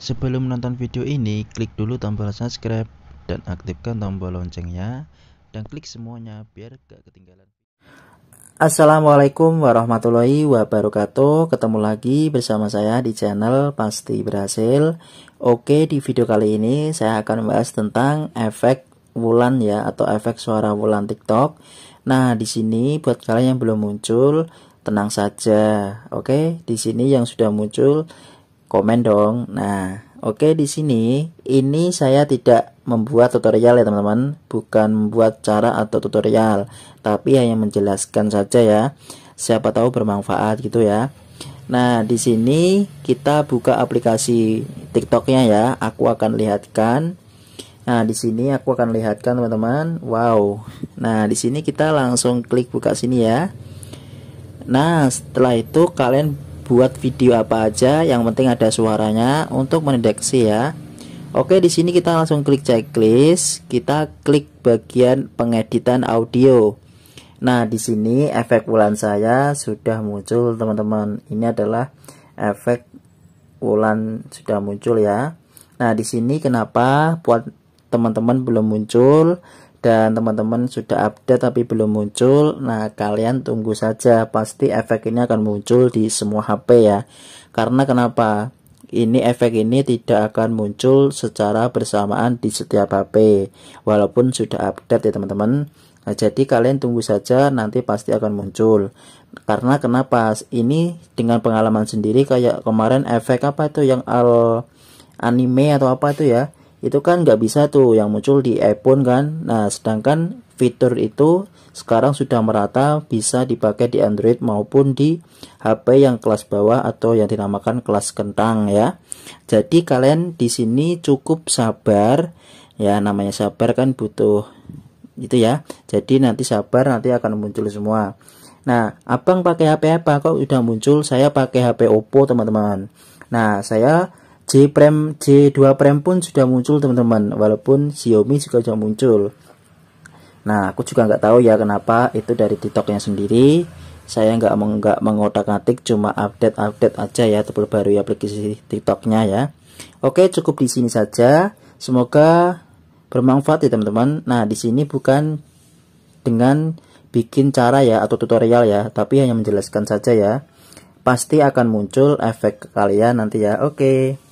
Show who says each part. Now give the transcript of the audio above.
Speaker 1: Sebelum menonton video ini, klik dulu tombol subscribe dan aktifkan tombol loncengnya dan klik semuanya biar gak ketinggalan. Assalamualaikum warahmatullahi wabarakatuh. Ketemu lagi bersama saya di channel Pasti Berhasil. Oke, di video kali ini saya akan membahas tentang efek wulan ya atau efek suara wulan TikTok. Nah, di sini buat kalian yang belum muncul, tenang saja. Oke, di sini yang sudah muncul komen dong. Nah, oke okay, di sini ini saya tidak membuat tutorial ya teman-teman, bukan membuat cara atau tutorial, tapi hanya menjelaskan saja ya. Siapa tahu bermanfaat gitu ya. Nah, di sini kita buka aplikasi TikToknya ya. Aku akan lihatkan. Nah, di sini aku akan lihatkan teman-teman. Wow. Nah, di sini kita langsung klik buka sini ya. Nah, setelah itu kalian buat video apa aja yang penting ada suaranya untuk mendeteksi ya Oke di sini kita langsung klik checklist kita klik bagian pengeditan audio Nah di sini efek bulan saya sudah muncul teman-teman ini adalah efek bulan sudah muncul ya Nah di sini kenapa buat teman-teman belum muncul dan teman-teman sudah update tapi belum muncul nah kalian tunggu saja pasti efek ini akan muncul di semua HP ya karena kenapa ini efek ini tidak akan muncul secara bersamaan di setiap HP walaupun sudah update ya teman-teman nah, jadi kalian tunggu saja nanti pasti akan muncul karena kenapa ini dengan pengalaman sendiri kayak kemarin efek apa itu yang al anime atau apa itu ya itu kan nggak bisa tuh yang muncul di iPhone kan nah sedangkan fitur itu sekarang sudah merata bisa dipakai di Android maupun di HP yang kelas bawah atau yang dinamakan kelas kentang ya jadi kalian di sini cukup sabar ya namanya sabar kan butuh itu ya jadi nanti sabar nanti akan muncul semua nah abang pakai HP apa kok udah muncul saya pakai HP Oppo teman-teman nah saya J Prime J2 Prime pun sudah muncul teman-teman walaupun Xiaomi juga sudah muncul nah aku juga nggak tahu ya kenapa itu dari TikToknya sendiri saya nggak nggak mengotak atik cuma update update aja ya terbaru ya aplikasi TikToknya ya oke cukup di sini saja semoga bermanfaat ya teman-teman nah di sini bukan dengan bikin cara ya atau tutorial ya tapi hanya menjelaskan saja ya pasti akan muncul efek kalian nanti ya oke okay.